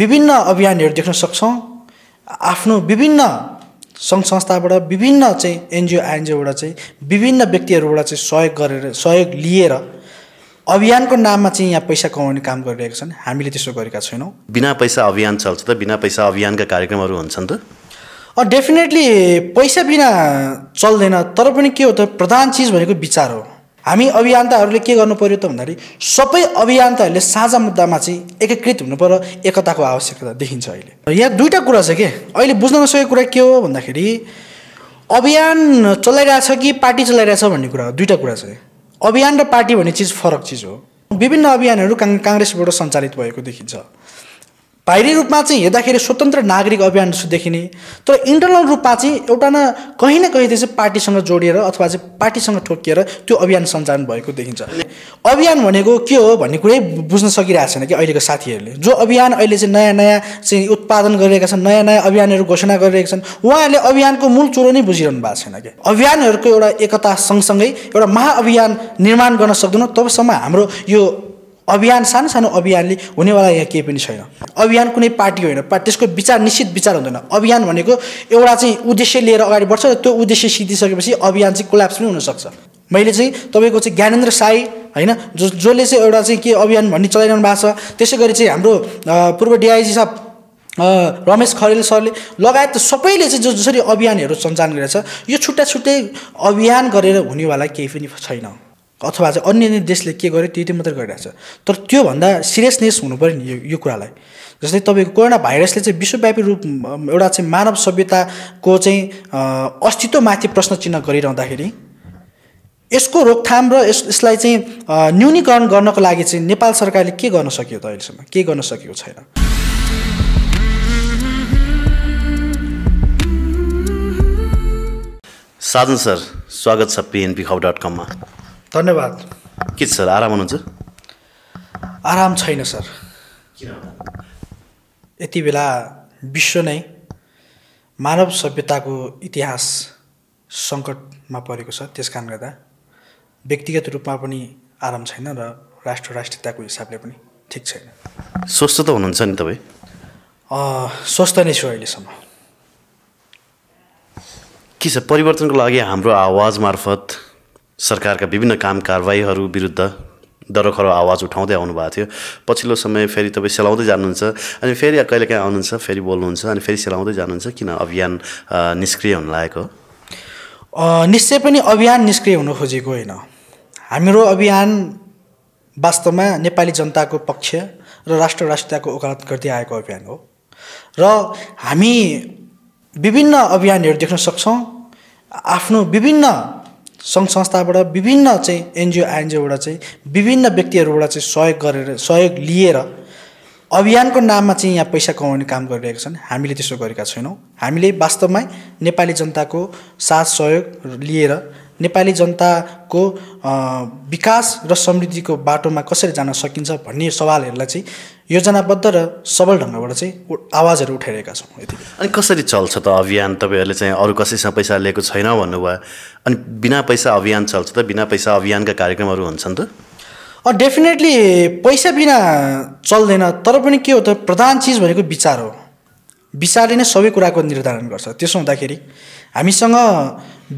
विभिन्न अभियानहरू देख्न सक्छौँ आफ्नो विभिन्न सङ्घ संस्थाबाट विभिन्न चाहिँ एनजिओ आइएनजिओबाट चाहिँ विभिन्न व्यक्तिहरूबाट चाहिँ सहयोग गरेर सहयोग लिएर अभियानको नाममा चाहिँ यहाँ पैसा कमाउने काम गरिरहेका छन् हामीले त्यसो गरेका छैनौँ बिना पैसा अभियान चल्छ त बिना पैसा अभियानका कार्यक्रमहरू हुन्छन् त डेफिनेटली पैसा बिना चल्दैन तर पनि के हो त प्रधान चिज भनेको विचार हो हामी अभियन्ताहरूले के गर्नु पर्यो त भन्दाखेरि सबै अभियन्ताहरूले साझा मुद्दामा चाहिँ एकीकृत हुनु पर्यो एकताको आवश्यकता देखिन्छ अहिले यहाँ दुईवटा कुरा छ के अहिले बुझ्न नसकेको कुरा के हो भन्दाखेरि अभियान चलाइरहेछ कि पार्टी चलाइरहेछ भन्ने कुरा हो दुईवटा कुरा छ अभियान र पार्टी भन्ने चिज फरक चिज हो विभिन्न अभियानहरू काङ काङ्ग्रेसबाट सञ्चालित भएको देखिन्छ बाहिरी रूपमा चाहिँ हेर्दाखेरि स्वतन्त्र नागरिक अभियान जस्तो देखिने तर इन्टरनल रूपमा चाहिँ एउटा न कहीँ न कहीँ चाहिँ पार्टीसँग जोडिएर अथवा चाहिँ पार्टीसँग ठोकिएर त्यो अभियान सञ्चालन भएको देखिन्छ अभियान भनेको के हो भन्ने कुरै बुझ्न सकिरहेको छैन कि अहिलेको साथीहरूले जो अभियान अहिले चाहिँ नयाँ नयाँ चाहिँ उत्पादन गरिरहेका छन् नयाँ नयाँ अभियानहरू घोषणा गरिरहेका छन् उहाँहरूले अभियानको मूल चुरो नै बुझिरहनु भएको छैन कि अभियानहरूको एउटा एकता सँगसँगै एउटा महाअभियान निर्माण गर्न सक्दैनौँ तबसम्म हाम्रो यो अभियान सानो सानो अभियानले हुनेवाला यहाँ केही पनि छैन अभियान कुनै पार्टी होइन पा त्यसको विचार निश्चित विचार हुँदैन अभियान भनेको एउटा चाहिँ उद्देश्य लिएर अगाडि बढ्छ त्यो उद्देश्य सिद्धिसकेपछि अभियान चाहिँ कोल्याप्स पनि हुनसक्छ मैले चाहिँ तपाईँको चाहिँ ज्ञानेन्द्र साई होइन जो जसले चाहिँ एउटा चाहिँ के अभियान भन्ने चलाइरहनु भएको छ त्यसै गरी चाहिँ हाम्रो पूर्व डिआइजी साहब रमेश खरेल सरले लगायत सबैले चाहिँ जो जसरी अभियानहरू सञ्चालन गरेको छ यो छुट्टा छुट्टै अभियान गरेर हुनेवाला केही पनि छैन अथवा चाहिँ अन्य अन्य देशले के गर्यो त्यही त्यो मात्रै गरिरहेको छ तर त्योभन्दा सिरियसनेस हुनु पऱ्यो नि यो यो कुरालाई जस्तै तपाईँको कोरोना भाइरसले चाहिँ विश्वव्यापी रूप एउटा चाहिँ मानव सभ्यताको चाहिँ अस्तित्वमाथि प्रश्न चिन्ह गरिरहँदाखेरि यसको रोकथाम र यस यसलाई चाहिँ न्यूनीकरण गर्नको लागि चाहिँ नेपाल सरकारले के गर्न सक्यो त अहिलेसम्म के गर्न सकेको छैन साधन सर स्वागत छ पिएनपी खाउ डट कममा धन्यवाद के सर आराम हुनुहुन्छ आराम छैन सर यति बेला विश्व नै मानव सभ्यताको इतिहास सङ्कटमा परेको छ त्यस कारण गर्दा व्यक्तिगत रूपमा पनि आराम छैन र राष्ट्र राष्ट्रियताको हिसाबले पनि ठिक छैन स्वस्थ त हुनुहुन्छ नि तपाईँ स्वस्थ नै छु अहिलेसम्म के छ परिवर्तनको लागि हाम्रो आवाज मार्फत सरकारका विभिन्न काम कारवाहीहरू विरुद्ध दरखरो आवाज उठाउँदै आउनुभएको थियो पछिल्लो समय फेरि तपाईँ सेलाउँदै जानुहुन्छ अनि फेरि कहिलेकाहीँ आउनुहुन्छ फेरि बोल्नुहुन्छ अनि फेरि सेलाउँदै जानुहुन्छ किन अभियान निष्क्रिय हुन लागेको निश्चय पनि अभियान निष्क्रिय हुन खोजेको होइन हाम्रो अभियान वास्तवमा नेपाली जनताको पक्ष र राष्ट्र राष्ट्रियताको ओकालत गर्दै आएको अभियान हो र हामी विभिन्न अभियानहरू देख्न सक्छौँ आफ्नो विभिन्न सङ्घ संस्थाबाट विभिन्न चाहिँ एनजिओ आइएनजिओबाट चाहिँ विभिन्न व्यक्तिहरूबाट चाहिँ सहयोग गरेर सहयोग लिएर अभियानको नाममा चाहिँ यहाँ पैसा कमाउने काम गरिरहेका छन् हामीले त्यसो गरेका छैनौँ हामीले वास्तवमै नेपाली जनताको साथ सहयोग लिएर नेपाली जनताको विकास र समृद्धिको बाटोमा कसरी जान सकिन्छ भन्ने सवालहरूलाई चाहिँ योजनाबद्ध र सबल ढङ्गबाट चाहिँ आवाजहरू उठाइरहेका छौँ यति अनि कसरी चल्छ त अभियान तपाईँहरूले चाहिँ अरू कसैसँग पैसा लिएको छैन भन्नुभयो अनि बिना पैसा अभियान चल्छ त बिना पैसा अभियानका कार्यक्रमहरू हुन्छन् त डेफिनेटली पैसा बिना चल्दैन तर पनि के हो त प्रधान चिज भनेको विचार हो विचारले नै सबै कुराको निर्धारण गर्छ त्यसो हुँदाखेरि हामीसँग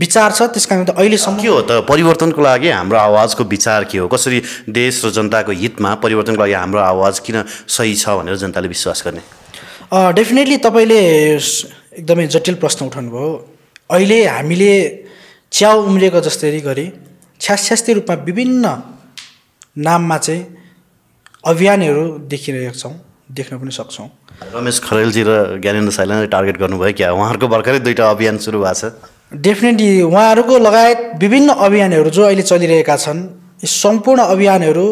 विचार छ त्यस कारण त अहिलेसम्म के हो त परिवर्तनको लागि हाम्रो आवाजको विचार के हो कसरी देश र जनताको हितमा परिवर्तनको लागि हाम्रो आवाज किन सही छ भनेर जनताले विश्वास गर्ने डेफिनेटली तपाईँले एकदमै जटिल प्रश्न उठाउनुभयो अहिले हामीले च्याउ उम्रिएको जस्तै गरी छ्यास्यास्ती रूपमा विभिन्न नाममा चाहिँ अभियानहरू देखिरहेका छौँ देख्न पनि सक्छौँ रमेश खरेलजी र ज्ञानेन्द्र साईलाई टार्गेट गर्नुभयो क्या उहाँहरूको भर्खरै दुईवटा अभियान सुरु भएको छ डेफिनेटली उहाँहरूको लगायत विभिन्न अभियानहरू जो अहिले चलिरहेका छन् यी सम्पूर्ण अभियानहरू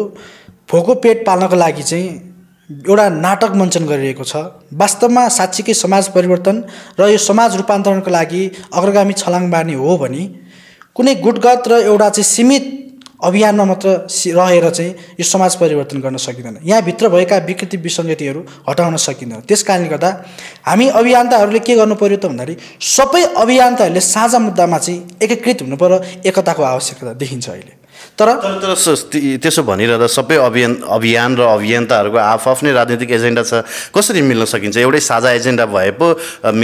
भोको पेट पाल्नको लागि चाहिँ एउटा नाटक मञ्चन गरिरहेको छ वास्तवमा साँच्चीकै समाज परिवर्तन र यो समाज रूपान्तरणको लागि अग्रगामी छलाङ बार्ने हो भने कुनै गुटगत र एउटा चाहिँ सीमित अभियानमा मात्र रहेर चाहिँ यो समाज परिवर्तन गर्न सकिँदैन यहाँभित्र भएका विकृति विसङ्गतिहरू हटाउन सकिँदैन त्यस कारणले गर्दा हामी अभियन्ताहरूले के गर्नु पर्यो त भन्दाखेरि सबै अभियन्ताहरूले साझा मुद्दामा चाहिँ एकीकृत हुनु पऱ्यो एकताको आवश्यकता देखिन्छ अहिले तर तर त्यसो भनिरहँदा सबै अभियान अभियान र अभियन्ताहरूको आफआफ्नै राजनीतिक एजेन्डा छ कसरी मिल्न सकिन्छ एउटै साझा एजेन्डा भए पो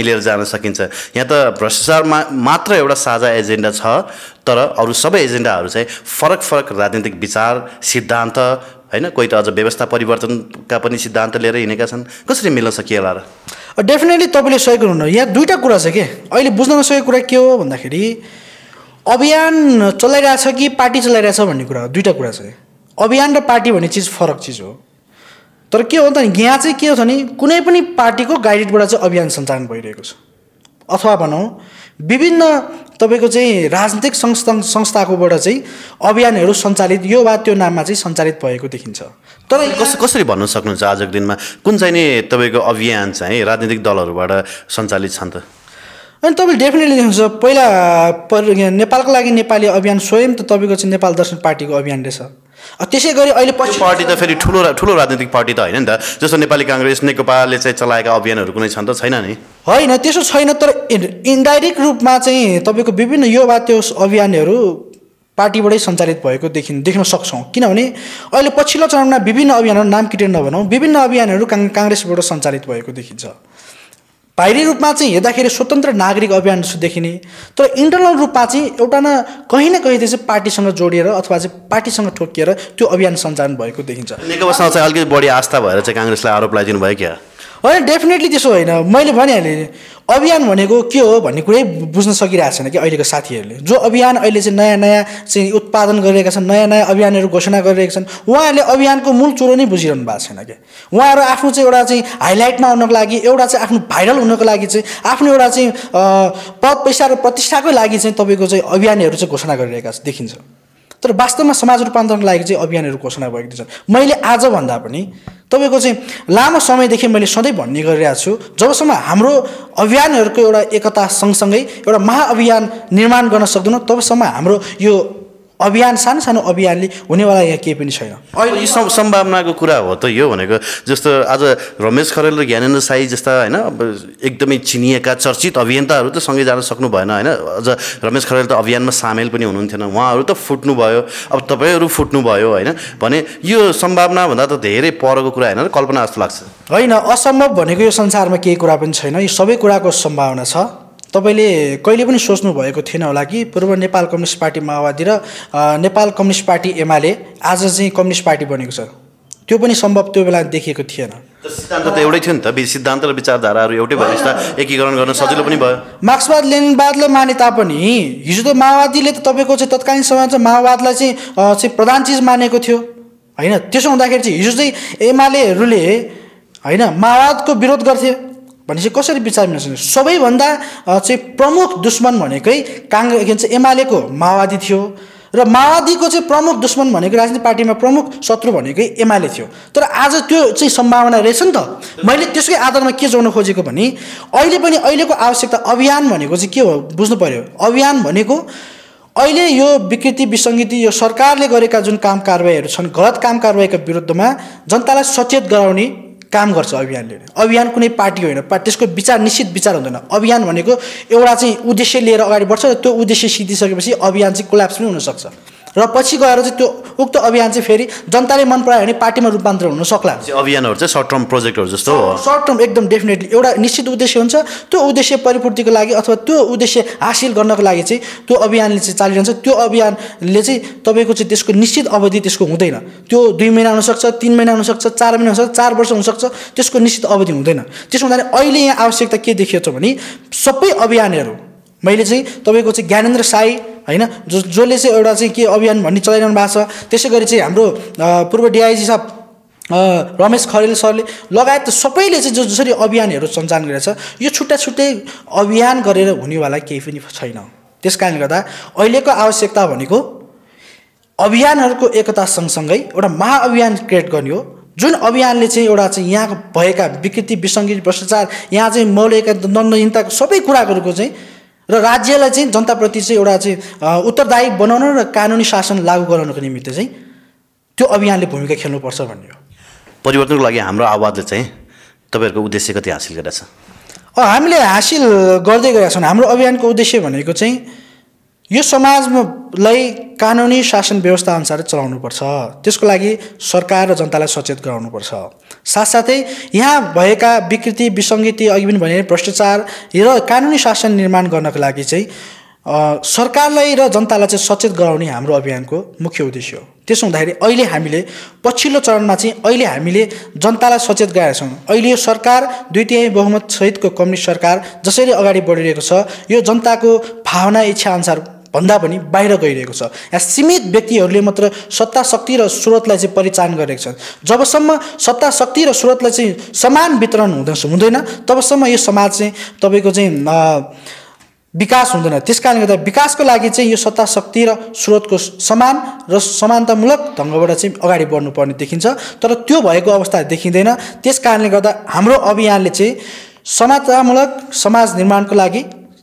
मिलेर जान सकिन्छ यहाँ त भ्रष्टाचारमा मात्र एउटा साझा एजेन्डा छ तर अरू सबै एजेन्डाहरू चाहिँ फरक फरक राजनीतिक विचार सिद्धान्त होइन कोही त अझ व्यवस्था परिवर्तनका पनि सिद्धान्त लिएर हिँडेका छन् कसरी मिल्न सकिएला र डेफिनेटली तपाईँले सही गर्नुहुन्न यहाँ दुइटा कुरा छ कि अहिले बुझ्न नसकेको कुरा के हो भन्दाखेरि अभियान चलाइरहेछ कि पार्टी चलाइरहेछ भन्ने कुरा हो दुइटा कुरा छ अभियान र पार्टी भन्ने चिज फरक चिज हो तर के हो त यहाँ चाहिँ के हो भने कुनै पनि पार्टीको गाइडेडबाट चाहिँ अभियान सञ्चालन भइरहेको छ अथवा भनौँ विभिन्न तपाईँको चाहिँ राजनीतिक संस्था संस्थाकोबाट चाहिँ अभियानहरू सञ्चालित यो वा त्यो नाममा चाहिँ सञ्चालित भएको देखिन्छ तर कस कसरी भन्न सक्नुहुन्छ आजको दिनमा कुन चाहिँ नि तपाईँको अभियान चाहिँ राजनीतिक दलहरूबाट सञ्चालित छन् त अनि तपाईँले डेफिनेटली देख्नुहुन्छ पहिला पर नेपालको लागि नेपाली अभियान स्वयं त तपाईँको चाहिँ नेपाल दर्शन पार्टीको अभियान रहेछ त्यसै गरी अहिले पछि पार्टी त फेरि ठुलो ठुलो राजनीतिक पार्टी त होइन नि त जस्तो नेपाली काङ्ग्रेस नेकपाले चाहिँ चलाएका अभियानहरू कुनै छन् त छैन नि होइन त्यसो छैन तर इन्डाइरेक्ट रूपमा चाहिँ तपाईँको विभिन्न यो वा त्यो अभियानहरू पार्टीबाटै सञ्चालित भएको देखि देख्न सक्छौँ किनभने अहिले पछिल्लो चरणमा विभिन्न अभियानहरू नाम किटेर नभनौँ विभिन्न अभियानहरू काङ काङ्ग्रेसबाट सञ्चालित भएको देखिन्छ बाहिरी रूपमा चाहिँ हेर्दाखेरि स्वतन्त्र नागरिक अभियान जस्तो देखिने तर इन्टरनल रूपमा चाहिँ एउटा न कहीँ न कहीँ चाहिँ पार्टीसँग जोडिएर अथवा चाहिँ पार्टीसँग ठोकिएर त्यो अभियान सञ्चालन भएको देखिन्छ नेकपासँग चाहिँ अलिकति बढी आस्था भएर चाहिँ काङ्ग्रेसलाई आरोप लगाइदिनु भयो क्या होइन डेफिनेटली त्यसो होइन मैले भनिहालेँ अभियान भनेको के हो भन्ने कुरै बुझ्न सकिरहेको छैन कि अहिलेको साथीहरूले जो अभियान अहिले चाहिँ नयाँ नयाँ चाहिँ उत्पादन गरिरहेका छन् नयाँ नयाँ अभियानहरू घोषणा गरिरहेका छन् उहाँहरूले अभियानको मूल चुरो नै बुझिरहनु भएको छैन कि उहाँहरू आफ्नो चाहिँ एउटा चाहिँ हाइलाइटमा आउनको लागि एउटा चाहिँ आफ्नो भाइरल हुनको लागि चाहिँ आफ्नो एउटा चाहिँ पद पैसा र प्रतिष्ठाकै लागि चाहिँ तपाईँको चाहिँ अभियानहरू चाहिँ घोषणा गरिरहेका छ देखिन्छ तर वास्तवमा समाज रूपान्तरणको लागि चाहिँ अभियानहरू घोषणा भएको छ मैले आजभन्दा पनि तपाईँको चाहिँ लामो समयदेखि मैले सधैँ भन्ने गरिरहेको छु जबसम्म हाम्रो अभियानहरूको एउटा एकता सँगसँगै एउटा महाअभियान निर्माण गर्न सक्दैनौँ तबसम्म हाम्रो यो अभियान सानो सानो अभियानले हुनेवाला यहाँ केही पनि छैन अहिले यो सम्भावनाको कुरा हो त यो भनेको जस्तो आज रमेश खरेल र ज्ञानेन्द्र साई जस्ता होइन एकदमै चिनिएका चर्चित अभियन्ताहरू त सँगै जान सक्नु भएन होइन अझ रमेश खरेल त अभियानमा सामेल पनि हुनुहुन्थेन उहाँहरू त फुट्नु भयो अब तपाईँहरू फुट्नु भयो होइन भने यो सम्भावनाभन्दा त धेरै परको कुरा होइन कल्पना जस्तो लाग्छ होइन असम्भव भनेको यो संसारमा केही कुरा पनि छैन यो सबै कुराको सम्भावना छ तपाईँले कहिले पनि सोच्नु भएको थिएन होला कि पूर्व नेपाल कम्युनिस्ट पार्टी माओवादी र नेपाल कम्युनिस्ट पार्टी एमाले आज चाहिँ कम्युनिस्ट पार्टी बनेको छ त्यो पनि सम्भव त्यो बेला देखिएको थिएन सिद्धान्त त एउटै थियो नि त सिद्धान्त र विचारधाराहरू एउटै भए एकीकरण गर्न सजिलो पनि भयो मार्क्सवाद लेनवादलाई माने तापनि हिजो त माओवादीले त तपाईँको चाहिँ तत्कालीन समयमा चाहिँ माओवादलाई चाहिँ चाहिँ प्रधान चिज मानेको थियो होइन त्यसो हुँदाखेरि चाहिँ हिजो चाहिँ एमालेहरूले होइन माओवादको विरोध गर्थे भनेपछि कसरी विचार मिल्न सक्छ सबैभन्दा चाहिँ प्रमुख दुश्मन भनेकै काङ्ग्रेस के भन्छ एमालेको माओवादी थियो र माओवादीको चाहिँ प्रमुख दुश्मन भनेको राजनीतिक पार्टीमा प्रमुख शत्रु भनेकै एमाले थियो तर आज त्यो चाहिँ सम्भावना रहेछ नि त मैले त्यसकै आधारमा के जोड्न खोजेको भने अहिले पनि अहिलेको आवश्यकता अभियान भनेको चाहिँ के हो बुझ्नु पऱ्यो अभियान भनेको अहिले यो विकृति विसङ्गति यो सरकारले गरेका जुन काम कारवाहीहरू छन् गलत काम कारवाहीका विरुद्धमा जनतालाई सचेत गराउने काम गर्छ अभियानले अभियान कुनै पार्टी होइन पा त्यसको विचार निश्चित विचार हुँदैन अभियान भनेको एउटा चाहिँ उद्देश्य लिएर अगाडि बढ्छ त्यो उद्देश्य सिद्धिसकेपछि अभियान चाहिँ कोल्याप्स पनि हुनसक्छ र पछि गएर चाहिँ त्यो उक्त अभियान चाहिँ फेरि जनताले मन परायो भने पार्टीमा रूपान्तर हुन सक्ला अभियानहरू चाहिँ सर्ट टर्म प्रोजेक्टहरू जस्तो हो सर्ट टर्म एकदम डेफिनेटली एउटा निश्चित उद्देश्य हुन्छ त्यो उद्देश्य परिपूर्तिको लागि अथवा त्यो उद्देश्य हासिल गर्नको लागि चाहिँ त्यो अभियानले चाहिँ चालिरहन्छ त्यो अभियानले चाहिँ तपाईँको चाहिँ त्यसको निश्चित अवधि त्यसको हुँदैन त्यो दुई महिना हुनसक्छ तिन महिना हुनसक्छ चार महिना हुनसक्छ चार वर्ष हुनसक्छ त्यसको निश्चित अवधि हुँदैन त्यसो हुँदाखेरि अहिले यहाँ आवश्यकता के देखिएको छ भने सबै अभियानहरू मैले चाहिँ तपाईँको चाहिँ ज्ञानेन्द्र साई होइन जो जसले चाहिँ एउटा चाहिँ के अभियान भन्ने चलाइरहनु भएको छ त्यसै गरी चाहिँ हाम्रो पूर्व डिआइजी साहब रमेश खरेल सरले लगायत सबैले चाहिँ जो जसरी अभियानहरू सञ्चालन गरेको छ यो छुट्टा छुट्टै अभियान गरेर हुनेवाला केही पनि छैन त्यस कारणले गर्दा अहिलेको आवश्यकता भनेको अभियानहरूको एकता सँगसँगै एउटा महाअभियान क्रिएट गर्ने हो जुन अभियानले चाहिँ एउटा चाहिँ यहाँ भएका विकृति विसङ्गी भ्रष्टाचार यहाँ चाहिँ मौलिक दण्डहीनताको सबै कुराहरूको चाहिँ र राज्यलाई चाहिँ जनताप्रति चाहिँ एउटा चाहिँ उत्तरदायी बनाउन र कानुनी शासन लागू गराउनको निमित्त चाहिँ त्यो अभियानले भूमिका खेल्नुपर्छ भन्ने हो परिवर्तनको लागि हाम्रो आवाजले चाहिँ तपाईँहरूको उद्देश्य कति हासिल गरेको छ हामीले हासिल गर्दै गएका छौँ हाम्रो अभियानको उद्देश्य भनेको चाहिँ यो समाजलाई कानुनी शासन व्यवस्था अनुसार चलाउनुपर्छ त्यसको लागि सरकार र जनतालाई सचेत गराउनुपर्छ साथसाथै यहाँ भएका विकृति विसङ्गति अघि पनि भने भ्रष्टाचार र कानुनी शासन निर्माण गर्नको लागि चाहिँ सरकारलाई र जनतालाई चाहिँ सचेत गराउने हाम्रो अभियानको मुख्य उद्देश्य हो त्यसो हुँदाखेरि अहिले हामीले पछिल्लो चरणमा चाहिँ अहिले हामीले जनतालाई सचेत गराएका छौँ अहिले यो सरकार द्वितीय बहुमत सहितको कम्युनिस्ट सरकार जसरी अगाडि बढिरहेको छ यो जनताको भावना इच्छा अनुसार भन्दा पनि बाहिर गइरहेको छ यहाँ सीमित व्यक्तिहरूले मात्र सत्ता शक्ति र स्रोतलाई चाहिँ परिचालन गरेको छन् जबसम्म सत्ता शक्ति र स्रोतलाई चाहिँ समान वितरण हुँदो हुँदैन तबसम्म यो समाज चाहिँ तपाईँको चाहिँ विकास हुँदैन त्यस कारणले गर्दा विकासको लागि चाहिँ यो सत्ता शक्ति र स्रोतको समान र समानतामूलक ढङ्गबाट चाहिँ अगाडि बढ्नुपर्ने देखिन्छ तर त्यो भएको अवस्था देखिँदैन त्यस कारणले गर्दा हाम्रो अभियानले चाहिँ समानतामूलक समाज निर्माणको लागि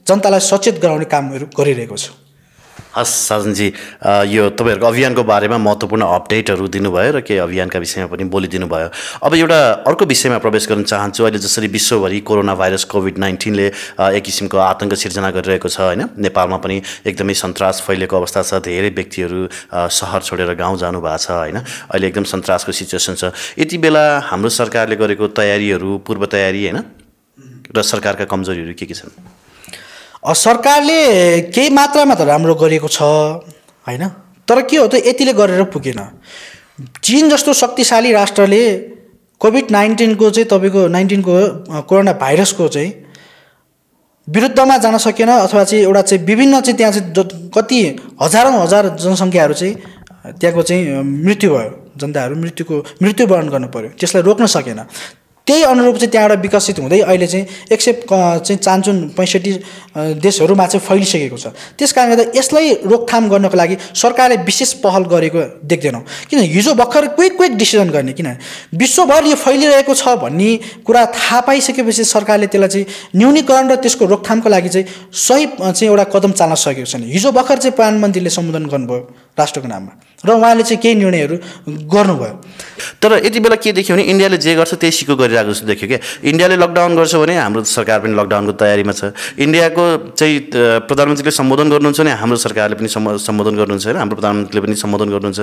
जनतालाई सचेत गराउने कामहरू गरिरहेको छ हस् साजनजी यो तपाईँहरूको अभियानको बारेमा महत्त्वपूर्ण अपडेटहरू दिनुभयो र केही अभियानका विषयमा पनि बोलिदिनु भयो अब एउटा अर्को विषयमा प्रवेश गर्न चाहन्छु अहिले जसरी विश्वभरि कोरोना भाइरस कोभिड नाइन्टिनले एक किसिमको आतङ्क सिर्जना गरिरहेको छ होइन नेपालमा पनि एकदमै सन्तास फैलिएको अवस्था छ धेरै व्यक्तिहरू सहर छोडेर गाउँ जानुभएको छ होइन अहिले एकदम सन्तासको सिचुएसन छ यति बेला हाम्रो सरकारले गरेको तयारीहरू पूर्व तयारी होइन र सरकारका कमजोरीहरू के के छन् सरकारले केही मात्रामा त राम्रो गरेको छ होइन तर के हो त यतिले गरेर पुगेन चिन जस्तो शक्तिशाली राष्ट्रले कोभिड नाइन्टिनको चाहिँ तपाईँको नाइन्टिनको कोरोना भाइरसको चाहिँ विरुद्धमा जान सकेन अथवा चाहिँ एउटा चाहिँ विभिन्न चाहिँ त्यहाँ चाहिँ कति हजारौँ हजार जनसङ्ख्याहरू चाहिँ त्यहाँको चाहिँ मृत्यु भयो जनताहरू मृत्युको मृत्युवरण गर्नु पऱ्यो त्यसलाई रोक्न सकेन त्यही अनुरूप चाहिँ त्यहाँबाट विकसित हुँदै अहिले चाहिँ एक सय चाहिँ चान्चुन पैँसठी देशहरूमा चाहिँ फैलिसकेको छ त्यस कारणले गर्दा यसलाई रोकथाम गर्नको लागि सरकारले विशेष पहल गरेको देख्दैनौँ किन हिजो भर्खर क्विक क्विक डिसिजन गर्ने किन विश्वभर यो फैलिरहेको छ भन्ने कुरा थाहा पाइसकेपछि सरकारले त्यसलाई चाहिँ न्यूनीकरण र त्यसको रोकथामको लागि चाहिँ सही चाहिँ एउटा कदम चाल्न सकेको छैन हिजो भर्खर चाहिँ प्रधानमन्त्रीले सम्बोधन गर्नुभयो राष्ट्रको नाममा र उहाँले चाहिँ केही निर्णयहरू गर्नुभयो तर यति बेला के देख्यो भने इन्डियाले जे गर्छ त्यही सिको गरिरहेको जस्तो देख्यो क्या इन्डियाले लकडाउन गर्छ भने हाम्रो सरकार पनि लकडाउनको तयारीमा छ इन्डियाको चाहिँ प्रधानमन्त्रीले सम्बोधन गर्नुहुन्छ भने हाम्रो सरकारले पनि सम्बोधन गर्नुहुन्छ होइन हाम्रो प्रधानमन्त्रीले पनि सम्बोधन गर्नुहुन्छ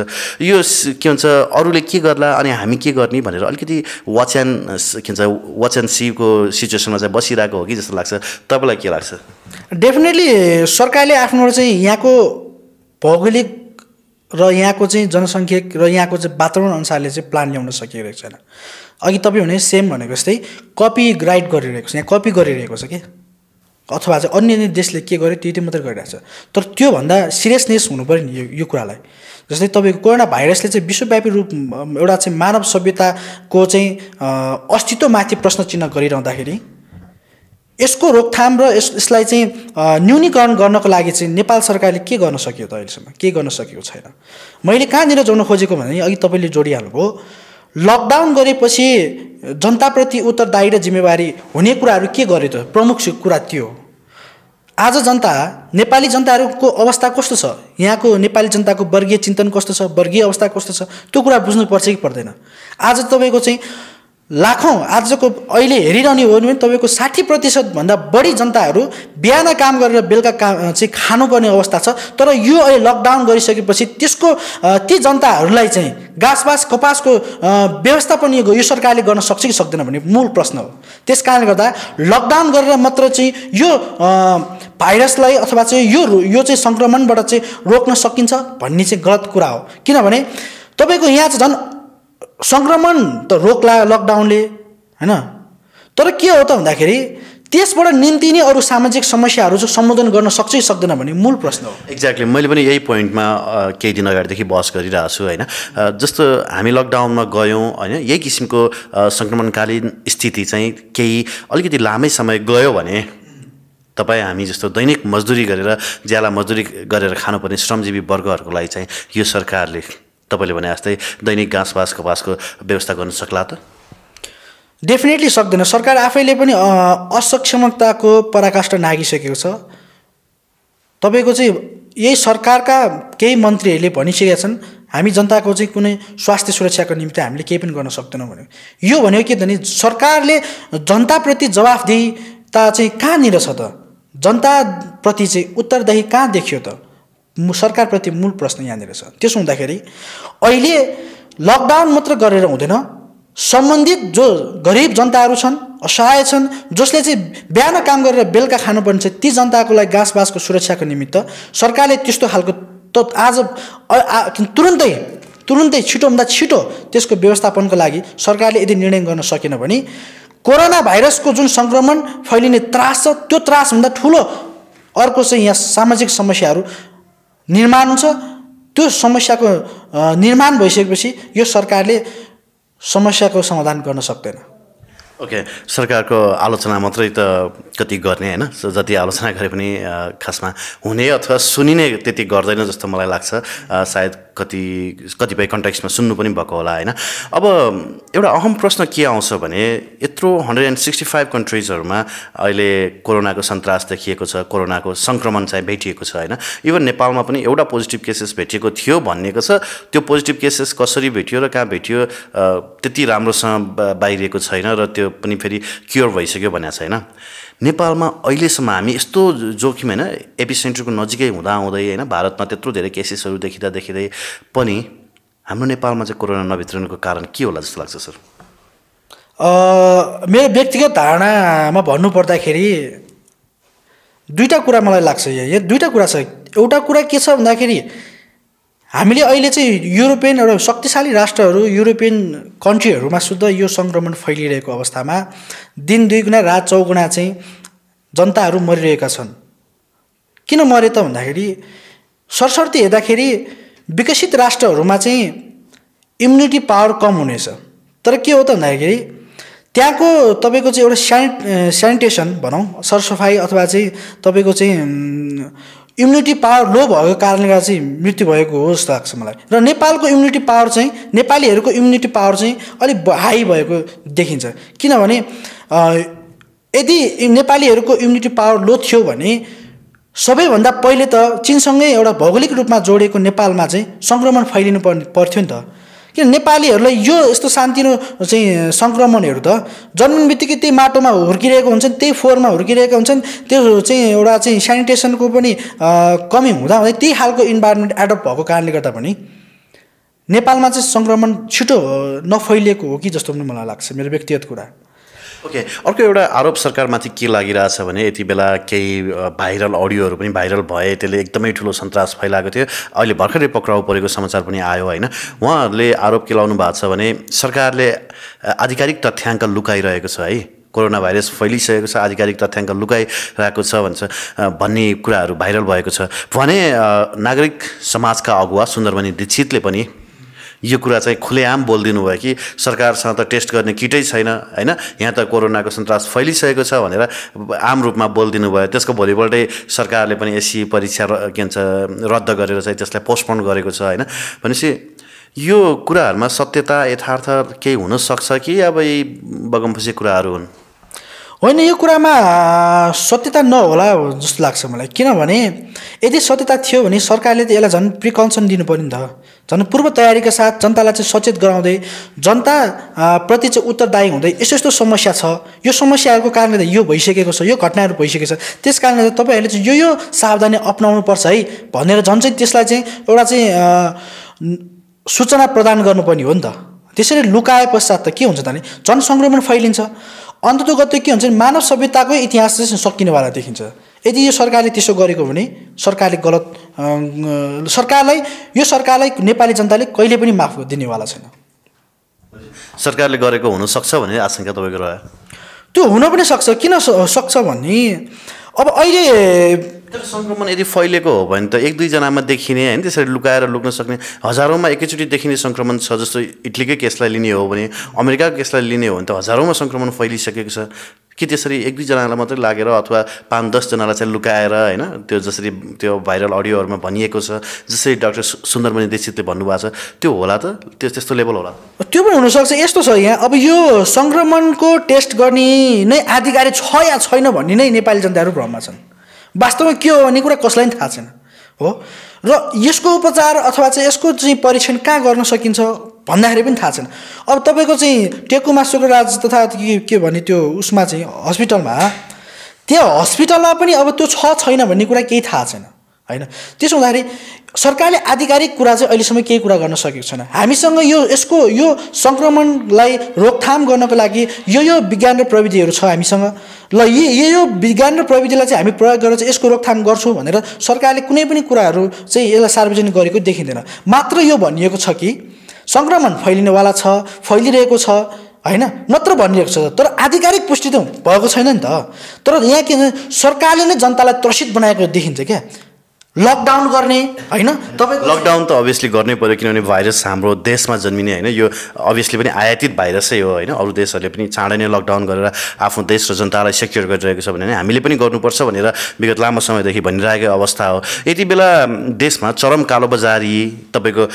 यो के भन्छ अरूले के गर्ला अनि हामी के गर्ने भनेर अलिकति वाच एन्ड के भन्छ वाच एन्ड सीको सिचुएसनमा चाहिँ बसिरहेको हो कि जस्तो लाग्छ तपाईँलाई के लाग्छ डेफिनेटली सरकारले आफ्नो चाहिँ यहाँको भौगोलिक र यहाँको चाहिँ जनसङ्ख्या र यहाँको चाहिँ वातावरण अनुसारले चाहिँ प्लान ल्याउन सकिरहेको छैन अघि तपाईँ भने सेम भनेको जस्तै कपी राइट गरिरहेको छ यहाँ कपी गरिरहेको छ कि अथवा चाहिँ अन्य देशले के गर्यो त्यही मात्रै गरिरहेको छ तर त्योभन्दा सिरियसनेस हुनु पऱ्यो नि यो यो कुरालाई जस्तै तपाईँको कोरोना भाइरसले चाहिँ विश्वव्यापी रूप एउटा चाहिँ मानव सभ्यताको चाहिँ अस्तित्वमाथि प्रश्न चिन्ह गरिरहँदाखेरि यसको रोकथाम र यस यसलाई चाहिँ न्यूनीकरण गर्नको लागि चाहिँ नेपाल सरकारले के गर्न सकियो त अहिलेसम्म के गर्न सकेको छैन मैले कहाँनिर जोड्न खोजेको भने अघि तपाईँले जोडिहाल्नुभयो लकडाउन गरेपछि जनताप्रति उत्तरदायी र जिम्मेवारी हुने कुराहरू के गर्यो त प्रमुख कुरा त्यो आज जनता नेपाली जनताहरूको अवस्था कस्तो छ यहाँको नेपाली जनताको वर्गीय चिन्तन कस्तो छ वर्गीय अवस्था कस्तो छ त्यो कुरा पर्छ कि पर्दैन आज तपाईँको चाहिँ लाखौँ आजको अहिले हेरिरहने हो भने तपाईँको साठी प्रतिशतभन्दा बढी जनताहरू बिहान काम गरेर बेलुका काम चाहिँ खानुपर्ने अवस्था छ तर यो अहिले लकडाउन गरिसकेपछि त्यसको ती जनताहरूलाई चाहिँ घाँसबास कपासको व्यवस्था पनि यो सरकारले गर्न सक्छ कि सक्दैन भन्ने मूल प्रश्न हो त्यस कारणले गर्दा लकडाउन गरेर मात्र चाहिँ यो भाइरसलाई अथवा चाहिँ यो यो चाहिँ सङ्क्रमणबाट चाहिँ रोक्न सकिन्छ भन्ने चाहिँ गलत कुरा हो किनभने तपाईँको यहाँ चाहिँ झन् सङ्क्रमण त रोक्ला लकडाउनले होइन तर के हो त भन्दाखेरि त्यसबाट निम्ति नै अरू सामाजिक समस्याहरू चाहिँ सम्बोधन गर्न सक्छ सक्दैन भने मूल प्रश्न हो एक्ज्याक्टली मैले पनि यही पोइन्टमा केही दिन अगाडिदेखि बहस गरिरहेको छु होइन जस्तो हामी लकडाउनमा गयौँ होइन यही किसिमको सङ्क्रमणकालीन स्थिति चाहिँ केही अलिकति लामै समय गयो भने तपाईँ हामी जस्तो दैनिक मजदुरी गरेर ज्याला मजदुरी गरेर खानुपर्ने श्रमजीवी वर्गहरूको लागि चाहिँ यो सरकारले तपाईँले भने जस्तै दैनिक बाँस कपासको व्यवस्था गर्न सक्ला त डेफिनेटली सक्दैन सरकार आफैले पनि असक्षमताको पराकाष्ठ नागिसकेको छ तपाईँको चाहिँ यही सरकारका केही मन्त्रीहरूले भनिसकेका छन् हामी जनताको चाहिँ कुनै स्वास्थ्य सुरक्षाको निम्ति हामीले केही पनि गर्न सक्दैनौँ भने यो भनेको के भने सरकारले जनताप्रति जवाफदेहिता चाहिँ कहाँनिर छ त जनताप्रति चाहिँ उत्तरदायी कहाँ देखियो त सरकारप्रति मूल प्रश्न यहाँनिर छ त्यसो हुँदाखेरि अहिले लकडाउन मात्र गरेर हुँदैन सम्बन्धित जो गरिब जनताहरू छन् असहाय छन् जसले चाहिँ बिहान काम गरेर बेलुका खानुपर्ने छ ती जनताको लागि गाँसबासको सुरक्षाको निमित्त सरकारले त्यस्तो खालको त आज तुरुन्तै तुरुन्तै छिटोभन्दा छिटो त्यसको व्यवस्थापनको लागि सरकारले यदि निर्णय गर्न सकेन भने कोरोना भाइरसको जुन सङ्क्रमण फैलिने त्रास छ त्यो त्रासभन्दा ठुलो अर्को चाहिँ यहाँ सामाजिक समस्याहरू निर्माण हुन्छ त्यो समस्याको निर्माण भइसकेपछि यो सरकारले समस्याको समाधान गर्न सक्दैन ओके okay, सरकारको आलोचना मात्रै त कति गर्ने होइन जति आलोचना गरे पनि खासमा हुने अथवा सुनिने त्यति गर्दैन जस्तो मलाई लाग्छ सायद कति कतिपय कन्ट्याक्समा सुन्नु पनि भएको होला होइन अब एउटा अहम प्रश्न के आउँछ भने यत्रो हन्ड्रेड एन्ड सिक्सटी फाइभ कन्ट्रिजहरूमा अहिले कोरोनाको सन्तास देखिएको छ कोरोनाको सङ्क्रमण चाहिँ भेटिएको छ होइन इभन नेपालमा पनि एउटा पोजिटिभ केसेस भेटिएको थियो भनिएको छ त्यो पोजिटिभ केसेस कसरी भेटियो र कहाँ भेटियो त्यति राम्रोसँग बाहिरिएको छैन र त्यो पनि फेरि क्योर भइसक्यो भनेको छैन नेपालमा अहिलेसम्म हामी यस्तो जोखिम होइन एपिसेन्टरको नजिकै हुँदा हुँदै होइन भारतमा त्यत्रो धेरै केसेसहरू देखिँदा देखिँदै पनि हाम्रो नेपालमा चाहिँ कोरोना नभित्रनको कारण के होला जस्तो लाग्छ सर मेरो व्यक्तिगत धारणामा भन्नुपर्दाखेरि दुईवटा कुरा मलाई लाग्छ यो दुईवटा कुरा छ एउटा कुरा के छ भन्दाखेरि हामीले अहिले चाहिँ युरोपियन एउटा शक्तिशाली राष्ट्रहरू युरोपियन कन्ट्रीहरूमा शुद्ध यो सङ्क्रमण फैलिरहेको अवस्थामा दिन दुई गुणा रात चौगुणा चाहिँ जनताहरू मरिरहेका छन् किन मरे त भन्दाखेरि सरस्वती हेर्दाखेरि विकसित राष्ट्रहरूमा चाहिँ इम्युनिटी पावर कम हुनेछ तर के हो त भन्दाखेरि त्यहाँको तपाईँको चाहिँ एउटा स्यानि सेनिटेसन भनौँ सरसफाइ अथवा चाहिँ तपाईँको चाहिँ इम्युनिटी पावर लो भएको कारणले गर्दा चाहिँ मृत्यु भएको हो जस्तो लाग्छ मलाई र नेपालको इम्युनिटी पावर चाहिँ नेपालीहरूको इम्युनिटी पावर चाहिँ अलिक हाई भएको देखिन्छ किनभने यदि नेपालीहरूको इम्युनिटी पावर लो थियो भने सबैभन्दा पहिले त चिनसँगै एउटा भौगोलिक रूपमा जोडिएको नेपालमा चाहिँ सङ्क्रमण फैलिनु पर्ने पर्थ्यो नि त किन नेपालीहरूलाई यो यस्तो शान्ति चाहिँ सङ्क्रमणहरू त जन्मिन बित्तिकै त्यही माटोमा हुर्किरहेको हुन्छन् त्यही फोहोरमा हुर्किरहेका हुन्छन् त्यो चाहिँ एउटा चाहिँ सेनिटेसनको पनि कमी हुँदा हुँदै त्यही खालको इन्भाइरोमेन्ट एडप्ट भएको कारणले गर्दा पनि नेपालमा चाहिँ सङ्क्रमण छिटो नफैलिएको हो कि जस्तो पनि मलाई लाग्छ मेरो व्यक्तिगत कुरा ओके अर्को एउटा आरोप सरकारमाथि के लागिरहेछ भने यति बेला केही भाइरल अडियोहरू पनि भाइरल भए त्यसले एकदमै ठुलो सन्तास फैलाएको थियो अहिले भर्खरै पक्राउ परेको समाचार पनि आयो होइन उहाँहरूले आरोप के लाउनु भएको छ भने सरकारले आधिकारिक तथ्याङ्क लुकाइरहेको छ है कोरोना भाइरस फैलिसकेको छ आधिकारिक तथ्याङ्क लुकाइरहेको छ भन्छ भन्ने कुराहरू भाइरल भएको छ भने नागरिक समाजका अगुवा सुन्दरमणि दीक्षितले पनि यो कुरा चाहिँ खुलेआम बोलिदिनु भयो कि सरकारसँग त टेस्ट गर्ने किटै छैन होइन यहाँ त कोरोनाको सन्तास फैलिसकेको छ भनेर आम रूपमा बोलिदिनु भयो त्यसको भोलिपल्टै सरकारले पनि एससी परीक्षा के भन्छ रद्द गरेर चाहिँ त्यसलाई पोस्टपोन गरेको छ होइन भनेपछि यो कुराहरूमा सत्यता यथार्थ केही हुनसक्छ कि अब यी बगमफुसी कुराहरू हुन् होइन यो कुरामा सत्यता नहोला जस्तो लाग्छ मलाई किनभने यदि सत्यता थियो भने सरकारले त यसलाई झन् प्रिकन्सन दिनुपर्ने नि त झन् पूर्व तयारीका साथ जनतालाई चाहिँ सचेत गराउँदै जनता प्रति चाहिँ उत्तरदायी हुँदै यस्तो यस्तो समस्या छ यो समस्याहरूको कारणले त यो भइसकेको छ यो घटनाहरू भइसकेको छ त्यस कारणले तपाईँहरूले चाहिँ यो यो सावधानी पर्छ है भनेर झन् चाहिँ त्यसलाई चाहिँ एउटा चाहिँ सूचना प्रदान गर्नुपर्ने हो नि त त्यसरी लुकाए पश्चात त के हुन्छ त नि जनसङ्क्रमण फैलिन्छ अन्ततोगत के हुन्छ भने मानव सभ्यताको इतिहास चाहिँ सकिनेवाला देखिन्छ यदि यो सरकारले त्यसो गरेको भने सरकारले गलत सरकारलाई यो सरकारलाई नेपाली जनताले कहिले पनि माफ दिनेवाला छैन सरकारले गरेको हुनसक्छ भन्ने आशंका तपाईँको रह्यो त्यो हुन पनि सक्छ किन सक्छ भने अब अहिले तर सङ्क्रमण यदि फैलिएको हो भने त एक दुईजनामा देखिने होइन त्यसरी लुकाएर लुक्न सक्ने हजारौँमा एकैचोटि देखिने सङ्क्रमण छ जस्तो इटलीकै केसलाई लिने हो भने अमेरिकाको केसलाई लिने हो भने त हजारौँमा सङ्क्रमण फैलिसकेको छ कि त्यसरी एक दुईजनालाई मात्रै लागेर अथवा पाँच दसजनालाई चाहिँ लुकाएर होइन त्यो जसरी त्यो भाइरल अडियोहरूमा भनिएको छ जसरी डाक्टर सुन्दरमणि दीक्षितले भन्नुभएको छ त्यो होला त त्यो त्यस्तो लेभल होला त्यो पनि हुनसक्छ यस्तो छ यहाँ अब यो सङ्क्रमणको टेस्ट गर्ने नै आधिकारिक छ या छैन भन्ने नै नेपाली जनताहरू भ्रममा छन् वास्तवमा के हो भन्ने कुरा कसलाई पनि थाहा छैन हो र यसको उपचार अथवा चाहिँ यसको चाहिँ परीक्षण कहाँ गर्न सकिन्छ भन्दाखेरि पनि थाहा छैन अब तपाईँको चाहिँ टेकुमा राज तथा के भने त्यो उसमा चाहिँ हस्पिटलमा त्यहाँ हस्पिटलमा पनि अब त्यो छ छैन भन्ने कुरा केही थाहा छैन होइन त्यसो हुँदाखेरि सरकारले आधिकारिक कुरा चाहिँ अहिलेसम्म केही कुरा गर्न सकेको छैन हामीसँग यो यसको यो सङ्क्रमणलाई रोकथाम गर्नको लागि यो यो विज्ञान र प्रविधिहरू छ हामीसँग ल यो, यो विज्ञान र प्रविधिलाई चाहिँ हामी प्रयोग गरेर चाहिँ यसको रोकथाम गर्छौँ भनेर सरकारले कुनै पनि कुराहरू चाहिँ यसलाई सार्वजनिक गरेको देखिँदैन मात्र यो भनिएको छ कि सङ्क्रमण फैलिनेवाला छ फैलिरहेको छ होइन नत्र भनिरहेको छ तर आधिकारिक पुष्टि त भएको छैन नि त तर यहाँ के सरकारले नै जनतालाई त्रसित बनाएको देखिन्छ क्या लकडाउन गर्ने होइन तपाईँ लकडाउन त अभियसली गर्नै पऱ्यो किनभने भाइरस हाम्रो देशमा जन्मिने होइन यो अभियसली पनि आयातित भाइरसै हो होइन अरू देशहरूले पनि चाँडै नै लकडाउन गरेर आफ्नो देश र जनतालाई सेक्योर गरिरहेको छ भने हामीले पनि गर्नुपर्छ भनेर विगत लामो समयदेखि भनिरहेको अवस्था हो यति बेला देशमा चरम कालोबजारी तपाईँको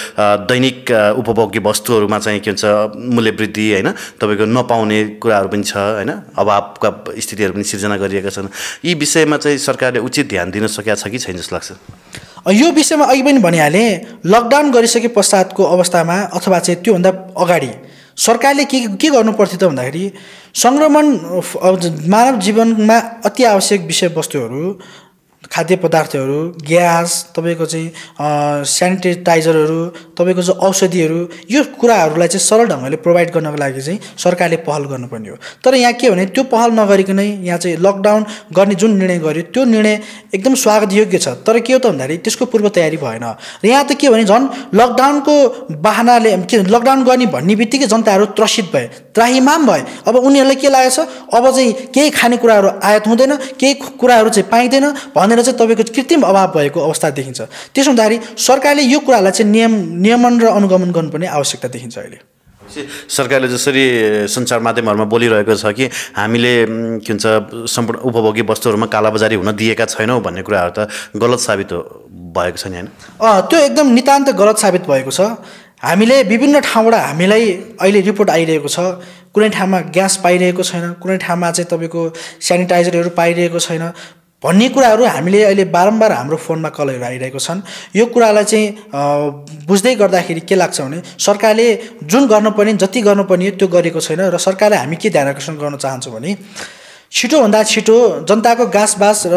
दैनिक उपभोग्य वस्तुहरूमा चाहिँ के भन्छ मूल्य वृद्धि होइन तपाईँको नपाउने कुराहरू पनि छ होइन अभावका स्थितिहरू पनि सिर्जना गरिएका छन् यी विषयमा चाहिँ सरकारले उचित ध्यान दिन सकेका छ कि छैन जस्तो लाग्छ यो विषयमा अघि पनि भनिहालेँ लकडाउन गरिसके पश्चातको अवस्थामा अथवा चाहिँ त्योभन्दा अगाडि सरकारले के के गर्नु पर्थ्यो त भन्दाखेरि सङ्क्रमण मानव जीवनमा अति आवश्यक विषयवस्तुहरू खाद्य पदार्थहरू ग्यास तपाईँको चाहिँ सेनिटाइजरहरू तपाईँको चाहिँ औषधिहरू यो कुराहरूलाई चाहिँ सरल ढङ्गले प्रोभाइड गर्नको लागि चाहिँ सरकारले पहल गर्नुपर्ने हो तर यहाँ के भने त्यो पहल नगरिकनै यहाँ चाहिँ लकडाउन गर्ने जुन निर्णय गर्यो त्यो निर्णय एकदम स्वागतयोग्य छ तर के हो त भन्दाखेरि त्यसको पूर्व तयारी भएन र यहाँ त के भने झन् लकडाउनको बाहनाले के लकडाउन गर्ने भन्ने बित्तिकै जनताहरू त्रसित भए त्राहिमाम भए अब उनीहरूलाई के लागेको छ अब चाहिँ केही खानेकुराहरू आयात हुँदैन केही कुराहरू चाहिँ पाइँदैन भनेर चाहिँ तपाईँको कृत्रिम अभाव भएको अवस्था देखिन्छ त्यसो हुँदाखेरि सरकारले यो कुरालाई चाहिँ नियम नियमन र अनुगमन गर्नुपर्ने आवश्यकता देखिन्छ अहिले सरकारले जसरी सञ्चार माध्यमहरूमा बोलिरहेको छ कि हामीले के भन्छ सम्पूर्ण उपभोगी वस्तुहरूमा कालाबजारी हुन दिएका छैनौँ भन्ने कुराहरू त गलत साबित भएको छ नि होइन त्यो एकदम नितान्त गलत साबित भएको छ हामीले विभिन्न ठाउँबाट हामीलाई अहिले रिपोर्ट आइरहेको छ कुनै ठाउँमा ग्यास पाइरहेको छैन कुनै ठाउँमा चाहिँ तपाईँको सेनिटाइजरहरू पाइरहेको छैन भन्ने कुराहरू हामीले अहिले बारम्बार हाम्रो फोनमा कलहरू आइरहेको छन् यो कुरालाई चाहिँ बुझ्दै गर्दाखेरि के लाग्छ भने सरकारले जुन गर्नुपर्ने जति गर्नुपर्ने त्यो गरेको छैन र सरकारले हामी के ध्यान आकर्षण गर्न चाहन्छौँ भने छिटोभन्दा छिटो जनताको गाँसबास र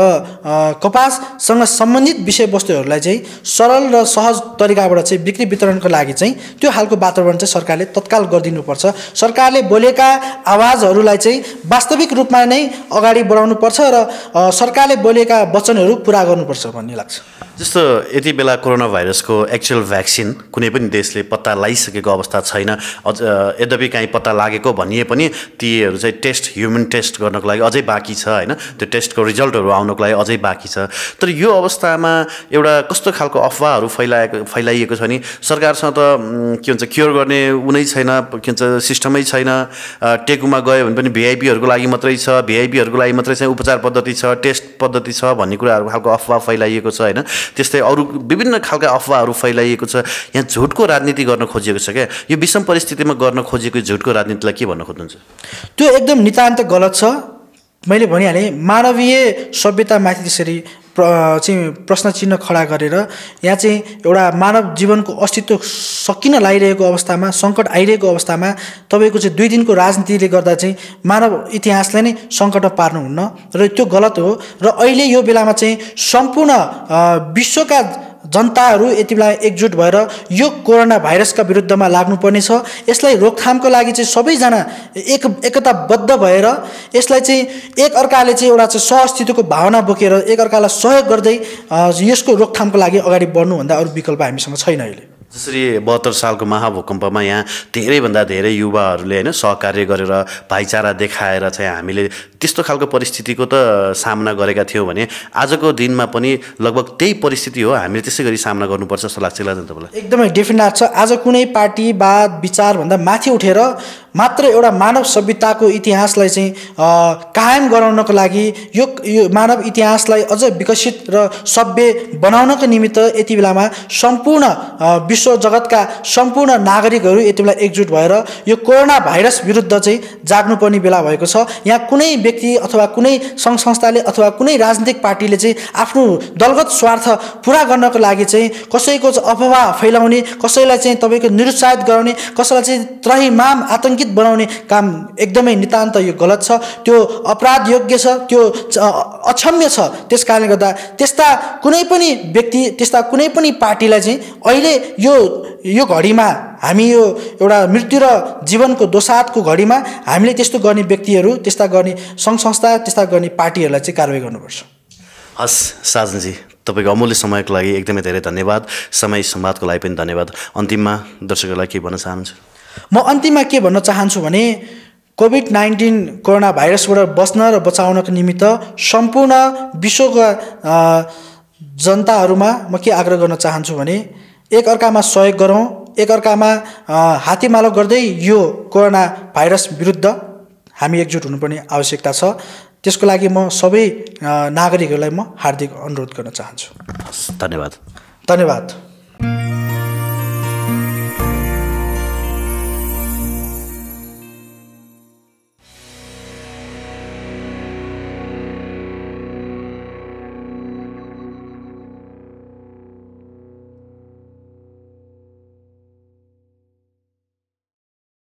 कपाससँग सम्बन्धित विषयवस्तुहरूलाई चाहिँ सरल र सहज तरिकाबाट चाहिँ बिक्री वितरणको लागि चाहिँ त्यो खालको वातावरण चाहिँ सरकारले तत्काल गरिदिनुपर्छ सरकारले बोलेका आवाजहरूलाई चाहिँ वास्तविक रूपमा नै अगाडि बढाउनुपर्छ र सरकारले बोलेका वचनहरू पुरा गर्नुपर्छ भन्ने लाग्छ जस्तो यति बेला कोरोना भाइरसको एक्चुअल भ्याक्सिन कुनै पनि देशले पत्ता लगाइसकेको अवस्था छैन अझ यद्यपि काहीँ पत्ता लागेको भनिए पनि तीहरू चाहिँ टेस्ट ह्युमन टेस्ट गर्नको लागि अझै बाँकी छ होइन त्यो टेस्टको रिजल्टहरू आउनको लागि अझै बाँकी छ तर यो अवस्थामा एउटा कस्तो खालको अफवाहहरू फैलाएको फैलाइएको छ नि सरकारसँग त के भन्छ क्योर गर्ने उनै छैन के भन्छ सिस्टमै छैन टेकुमा गयो भने पनि भिआइपीहरूको लागि मात्रै छ भिआइपीहरूको लागि मात्रै छ उपचार पद्धति छ टेस्ट पद्धति छ भन्ने कुराहरू खालको अफवाह फैलाइएको छ होइन त्यस्तै अरू विभिन्न खालका अफवाहहरू फैलाइएको छ यहाँ झुटको राजनीति गर्न खोजिएको छ क्या यो विषम परिस्थितिमा गर्न खोजिएको झुटको राजनीतिलाई के भन्न खोज्नुहुन्छ त्यो एकदम नितान्त गलत छ मैले भनिहालेँ मानवीय सभ्यतामाथि त्यसरी प्र चाहिँ प्रश्न चिन्ह खडा गरेर यहाँ चाहिँ एउटा मानव जीवनको अस्तित्व सकिन लागिरहेको अवस्थामा सङ्कट आइरहेको अवस्थामा तपाईँको चाहिँ दुई दिनको राजनीतिले गर्दा चाहिँ मानव इतिहासलाई नै सङ्कटमा पार्नुहुन्न र त्यो गलत हो र अहिले यो बेलामा चाहिँ सम्पूर्ण विश्वका जनताहरू यति बेला एकजुट भएर यो कोरोना भाइरसका विरुद्धमा लाग्नुपर्नेछ यसलाई रोकथामको लागि चाहिँ सबैजना एक एकताबद्ध भएर यसलाई चाहिँ एकअर्काले चाहिँ एउटा चाहिँ सहअस्तित्वको भावना बोकेर एक अर्कालाई सहयोग गर्दै यसको रोकथामको लागि अगाडि बढ्नुभन्दा अरू विकल्प हामीसँग छैन अहिले जसरी बहत्तर सालको महाभूकम्पमा यहाँ धेरैभन्दा धेरै युवाहरूले होइन सहकार्य गरेर भाइचारा देखाएर चाहिँ हामीले त्यस्तो खालको परिस्थितिको त सामना गरेका थियौँ भने आजको दिनमा पनि लगभग त्यही परिस्थिति हो हामीले त्यसै गरी सामना गर्नुपर्छ जस्तो लाग्छ तपाईँलाई एकदमै डेफिनेट छ आज कुनै पार्टी वाद विचारभन्दा माथि उठेर मात्र एउटा मानव सभ्यताको इतिहासलाई चाहिँ कायम गराउनको लागि यो मानव इतिहासलाई अझ विकसित र सभ्य बनाउनको निमित्त यति बेलामा सम्पूर्ण विश्व जगतका सम्पूर्ण नागरिकहरू यति बेला एकजुट भएर यो कोरोना भाइरस विरुद्ध चाहिँ जाग्नुपर्ने बेला भएको छ यहाँ कुनै व्यक्ति अथवा कुनै सङ्घ संस्थाले अथवा कुनै राजनीतिक पार्टीले चाहिँ आफ्नो दलगत स्वार्थ पुरा गर्नको लागि चाहिँ कसैको अफवाह फैलाउने कसैलाई चाहिँ तपाईँको निरुत्साहित गराउने कसैलाई चाहिँ माम आतङ्क आतङ्कित बनाउने काम एकदमै नितान्त यो गलत छ त्यो अपराध योग्य छ त्यो अक्षम्य छ त्यस कारणले गर्दा त्यस्ता कुनै पनि व्यक्ति त्यस्ता कुनै पनि पार्टीलाई चाहिँ अहिले यो यो घडीमा हामी यो एउटा मृत्यु र जीवनको दोसातको घडीमा हामीले त्यस्तो गर्ने व्यक्तिहरू त्यस्ता गर्ने सङ्घ संस्था त्यस्ता गर्ने पार्टीहरूलाई चाहिँ कारवाही गर्नुपर्छ हस् साजनजी तपाईँको अमूल्य समयको लागि एकदमै धेरै धन्यवाद समय संवादको लागि पनि धन्यवाद अन्तिममा दर्शकहरूलाई के भन्न चाहन्छु म अन्तिममा के भन्न चाहन्छु भने कोभिड नाइन्टिन कोरोना भाइरसबाट बस्न र बचाउनको निमित्त सम्पूर्ण विश्वका जनताहरूमा म के आग्रह गर्न चाहन्छु भने एकअर्कामा सहयोग गरौँ एकअर्कामा हातीमालो गर्दै यो कोरोना भाइरस विरुद्ध हामी एकजुट हुनुपर्ने आवश्यकता छ त्यसको लागि म सबै नागरिकहरूलाई म हार्दिक अनुरोध गर्न चाहन्छु धन्यवाद धन्यवाद